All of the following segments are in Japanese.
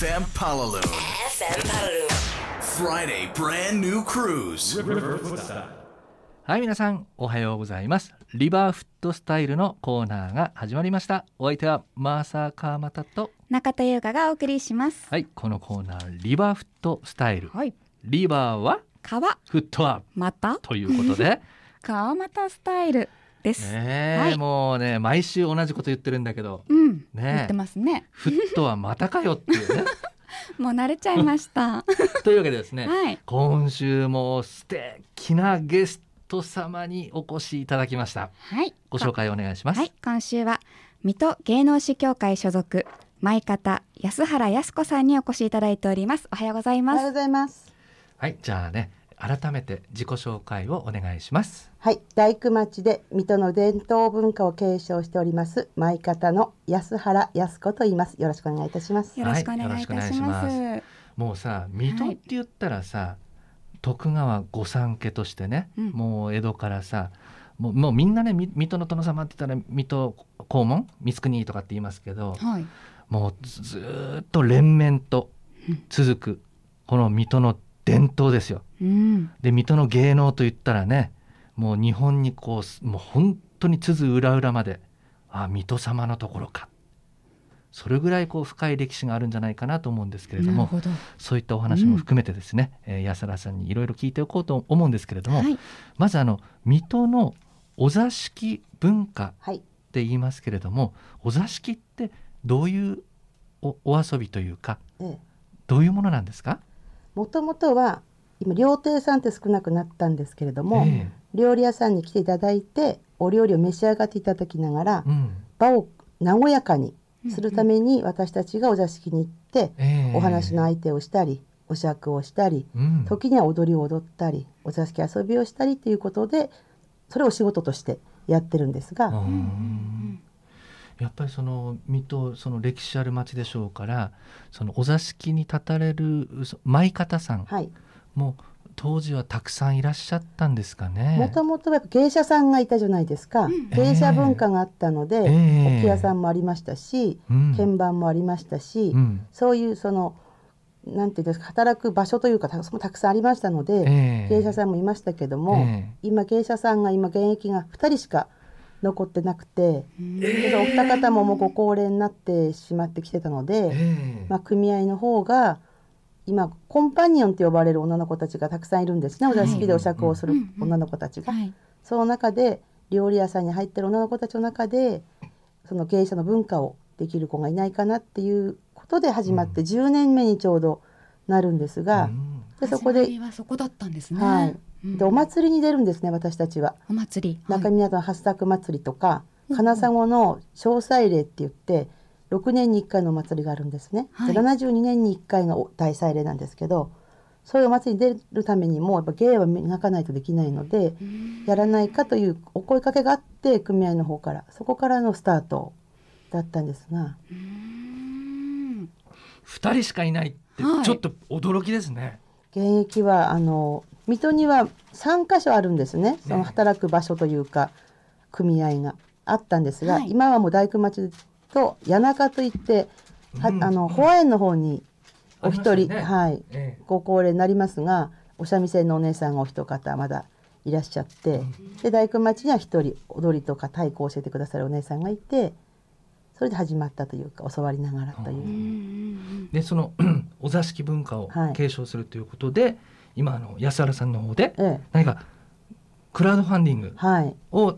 FM p a l a l FM p a l a l Friday brand new cruise. はい皆さんおはようございますリバーフットスタイルのコーナーが始まりましたお相手はマーサーカーマタと中田優香がお送りしますはいこのコーナーリバーフットスタイル、はい、リバーは川フットはまたということで 川たスタイルです。ね、はい、もうね毎週同じこと言ってるんだけど、うん、ね、言ってますね。フットはまたかよっていうね。もう慣れちゃいました。というわけでですね、はい、今週も素敵なゲスト様にお越しいただきました。はい、ご紹介お願いします。はい、今週は水戸芸能士協会所属舞方安原靖子さんにお越しいただいております。おはようございます。おはようございます。はい、じゃあね、改めて自己紹介をお願いしますはい大工町で水戸の伝統文化を継承しております舞方の安原康子と言いますよろしくお願いいたしますよろしくお願いいたします、はい、もうさ水戸って言ったらさ、はい、徳川御三家としてね、うん、もう江戸からさもうもうみんなね水戸の殿様って言ったら水戸黄門光国とかって言いますけど、はい、もうずっと連綿と続く、うん、この水戸の伝統ですよ。うん、で水戸の芸能といったらねもう日本にこうもう本当に津々浦々までああ水戸様のところかそれぐらいこう深い歴史があるんじゃないかなと思うんですけれどもそういったお話も含めてですね、うん、えー、安田さんにいろいろ聞いておこうと思うんですけれども、はい、まずあの水戸のお座敷文化って言いますけれども、はい、お座敷ってどういうおお遊びというか、うん、どういうものなんですかもともとは今料亭さんって少なくなったんですけれども、えー、料理屋さんに来ていただいてお料理を召し上がっていただきながら、うん、場を和やかにするために私たちがお座敷に行って、えー、お話の相手をしたりお酌をしたり、うん、時には踊りを踊ったりお座敷遊びをしたりということでそれを仕事としてやってるんですが。うんやっぱりその水戸その歴史ある町でしょうからそのお座敷に立たれる舞方さんも、当時はたくさんいらっしゃったんですかねもともとは芸者さんがいたじゃないですか、うん、芸者文化があったので、えー、屋さんもありましたし、鍵盤もありましたし、うん、そういうそのなんていうんですか働く場所というかたくさんありましたので、えー、芸者さんもいましたけども、えー、今芸者さんが今現役が2人しか残ってなくて、えー、お二方ももうご高齢になってしまってきてたので、えー、まあ、組合の方が今コンパニオンって呼ばれる女の子たちがたくさんいるんですね、お座敷でお酌をする女の子たちが。はい、その中で料理屋さんに入ってる女の子たちの中でその芸者の文化をできる子がいないかなっていうことで始まって10年目にちょうどなるんですが、うん、でそこでそこだったんですね。はい。でお祭りに出るんですね私たちは。お祭り。中港の八作祭りとか金沢の詳細例って言って。6年に1回のお祭りがあるんですね、はい、72年に1回の大祭礼なんですけどそういうお祭りに出るためにもやっぱ芸は磨かないとできないので、やらないかというお声かけがあって組合の方からそこからのスタートだったんですが。2人しかいないってちょっと驚きですね。はい現役はあの水戸には3箇所あるんですねその働く場所というか組合があったんですが、はい、今はもう大工町と谷中といってうん、あの保安園の方にお一人、ね、はい、ええ、ご高齢になりますがお三味線のお姉さんがお一方まだいらっしゃって、うん、で大工町には一人踊りとか太鼓を教えてくださるお姉さんがいて。それで始まったというか教わりながらという。でその お座敷文化を継承するということで、はい、今あの安原さんの方で何かクラウドファンディングを、はい、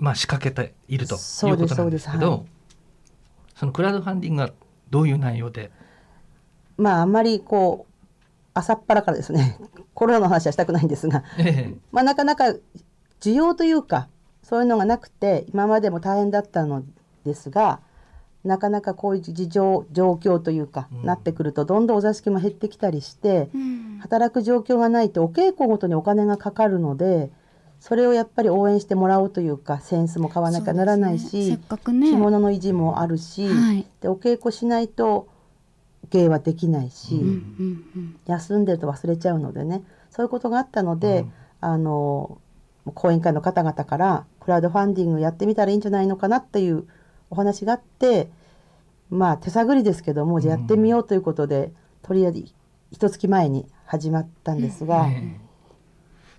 まあ、仕掛けているということなんですけど、はい、そのクラウドファンディングがどういう内容でまああんまりこう朝っぱらからですね コロナの話はしたくないんですが、ええ、まあ、なかなか需要というかそういうのがなくて今までも大変だったのですがなかなかこういう事情状況というか、うん、なってくるとどんどんお座敷も減ってきたりして、うん、働く状況がないとお稽古ごとにお金がかかるのでそれをやっぱり応援してもらおうというかセンスも買わなきゃならないし、ねね、着物の維持もあるし、はい、でお稽古しないと芸はできないし、うん、休んでると忘れちゃうのでねそういうことがあったので、あの講演会の方々からクラウドファンディングやってみたらいいんじゃないのかなっていうお話があってまあ手探りですけどもじゃやってみようということで、とりあえず一月前に始まったんですが、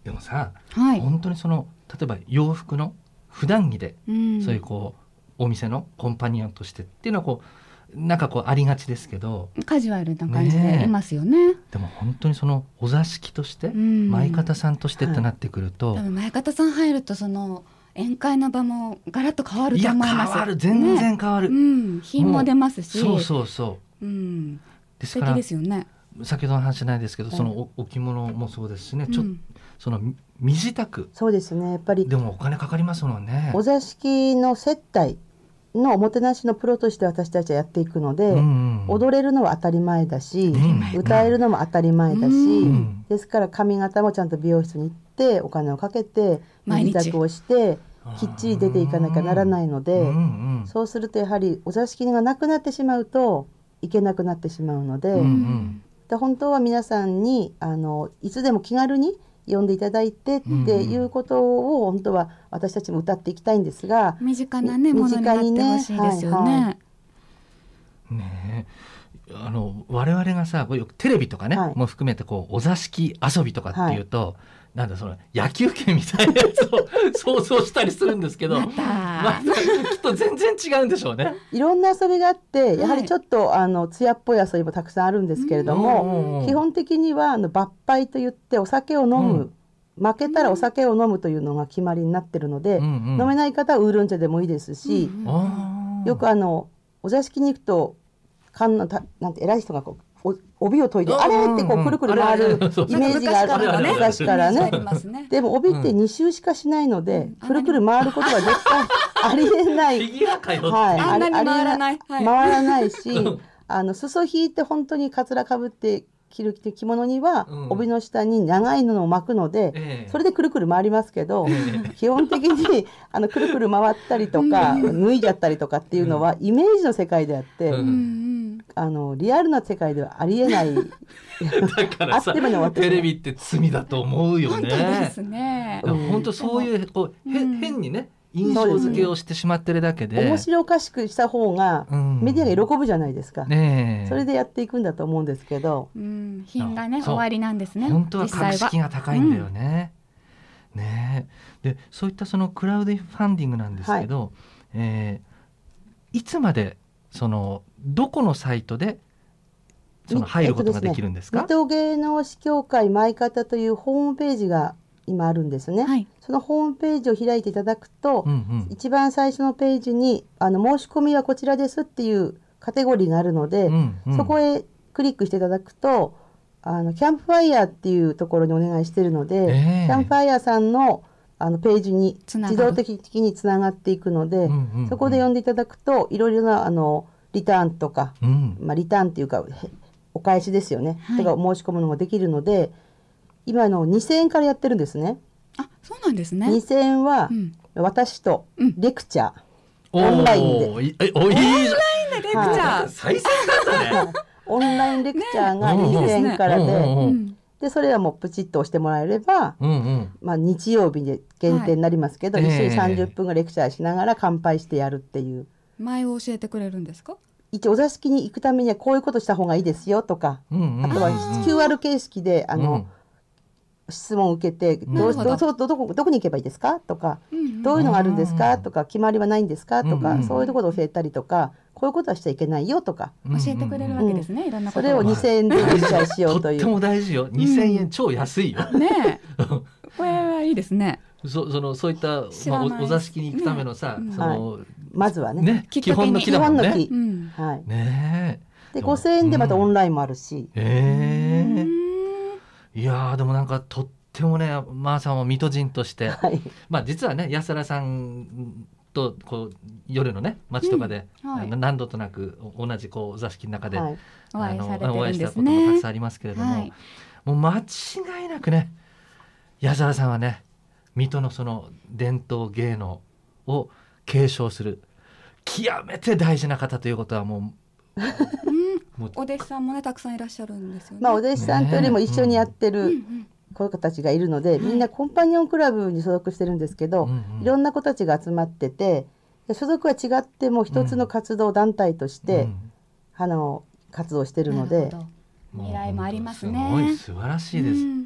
でもさ、はい、本当にその例えば洋服の普段着で、うん、そういうこうお店のコンパニオンとしてっていうのはこうなんかこうありがちですけどカジュアルな感じでいますよね、ね、でも本当にそのお座敷として、うん、前方さんとしてってなってくると、はい、前方さん入るとその宴会の場もガラッと変わると思います。変わる全然変わる、ね、うん、品も出ますし。そうそうそう。うん。ですからですよね。先ほどの話ないですけど、そのお置物もそうですしね、ちょっと、その身支度。そうですね、やっぱり。でもお金かかりますもんね。お座敷の接待のおもてなしのプロとして私たちはやっていくので、うん踊れるのは当たり前だし、歌えるのも当たり前だし、うん、ですから髪型もちゃんと美容室に行ってお金をかけて身支をしてきっちり出ていかなきゃならないので、うんうん、そうするとやはりお座敷がなくなってしまうといけなくなってしまうのでうんうん、で本当は皆さんにあのいつでも気軽に呼んでいただいてっていうことを本当は私たちも歌っていきたいんですが、身近なね身近にねね、はいはい、ねあの我々がさこうよくテレビとかね、はい、も含めてこうお座敷遊びとかっていうと、なんだその野球拳みたいなやつを想像したりするんですけど、まあ、きっと全然違うんでしょうね。いろんな遊びがあって、やはりちょっと、はい、あの艶っぽい遊びもたくさんあるんですけれども、基本的にはあの抜杯といってお酒を飲む。うん負けたらお酒を飲むというのが決まりになってるので、うんうん、飲めない方はウーロン茶でもいいですし、うんうん、よくあのお座敷に行くと観のたなんて偉い人がこう帯を解いて、あれってこうくるくる回るイメージがあるか昔からね。でも帯って二周しかしないので、くるくる回ることは絶対ありえない。はい。あんな回らない。回らないし、あの、裾引いて本当にかつらかぶって着る着物には、帯の下に長い布を巻くので、それでくるくる回りますけど、基本的にあのくるくる回ったりとか、脱いじゃったりとかっていうのはイメージの世界であって、あのリアルな世界ではありえない だからさ、ね、テレビって罪だと思うよね。本当ですね。本当そういうこう、へ、うん、変にね印象付けをしてしまってるだけで、ね、面白おかしくした方が、うん、メディアが喜ぶじゃないですか、ね、それでやっていくんだと思うんですけど、うん、品がね終わりなんですね本当は格式が高いんだよね、うん、ねでそういったそのクラウドファンディングなんですけど、はい、えー、いつまでそのどこのサイトでその入ることができるんですか、えっとですね、芸能士協会舞方というホームページが今あるんですね、はい、そのホームページを開いていただくと、うんうん、一番最初のページにあの申し込みはこちらですっていうカテゴリーがあるので、うんうん、そこへクリックしていただくとあのキャンプファイヤーっていうところにお願いしてるので、えー、キャンプファイヤーさんの「あのページに自動的につながっていくので、そこで読んでいただくといろいろなあのリターンとか、うん、まあ、リターンっていうかお返しですよね、はい、とか申し込むのもできるので今の2,000円からやってるんですね。あそうなんですね2 0円は、私とレクチャー、うん、オンラインで。オンラインでレクチャー、はい、最先端だね オンラインレクチャーが2000円からで、ねうん、でそれはもうプチッと押してもらえれば、うんうん、まあ、日曜日で限定になりますけど、はい、一緒に30分がレクチャーしながら乾杯してやるっていう。前を教えてくれるんですか一応お座敷に行くためにはこういうことした方がいいですよとか、うんうん、あとは QR 形式であの、うん、質問を受けて、うどうどどどこどこに行けばいいですかとか、うんうん、どういうのがあるんですかとか決まりはないんですかとか、そういうところを教えたりとかこういうことはしちゃいけないよとか、教えてくれるわけですね、いろんなそれを2000円で実際しようという、とっても大事よ2000円超安いよ、ね これはいいですねそそのそういった、まあ、お座敷に行くためのさ、そのまずはね基本の木だもんはい、ねで5000円でまたオンラインもあるし、ええいやでもなんかとってもねまあさんは水戸人として、はい、まあ実はね安田さんとこう夜のね街とかで、うんはい、何度となく同じこう座敷の中で、はい、あの、お会いしたこともたくさんありますけれども、はい、もう間違いなくね矢沢さんはね水戸のその伝統芸能を継承する極めて大事な方ということはもうお弟子さんもねたくさんいらっしゃるんですよね。まあお弟子さんとよりも一緒にやってる子たちがいるので、みんなコンパニオンクラブに所属してるんですけど、うんいろんな子たちが集まってて所属は違っても一つの活動団体として、うん、あの活動してるので。未来もありますね。すごい素晴らしいです。うん、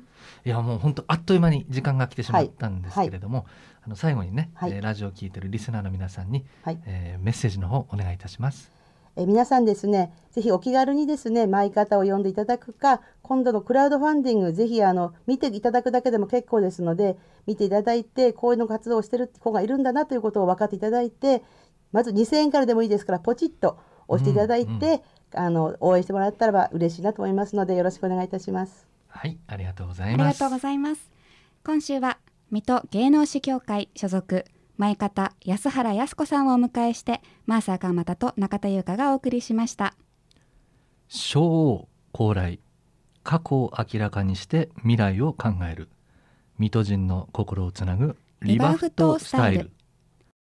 いやもう本当あっという間に時間が来てしまったんですけれども、はいはい、あの最後にね、はい、ラジオを聞いてるリスナーの皆さんに、はい、えー、メッセージの方お願いいたします。え皆さんですね、ぜひお気軽にですね、舞い方を呼んでいただくか、今度のクラウドファンディング、ぜひあの、見ていただくだけでも結構ですので、見ていただいて、こういうの活動をしてる子がいるんだなということを分かっていただいて、まず2000円からでもいいですから、ポチッと押していただいて、うんうん、あの、応援してもらったらば嬉しいなと思いますので、よろしくお願いいたします。はい、ありがとうございます。ありがとうございます。今週は、水戸芸能史協会所属、前方安原康子さんをお迎えしてマーサー川又と中田優香がお送りしました小王高来過去を明らかにして未来を考える水戸人の心をつなぐリバフトスタイル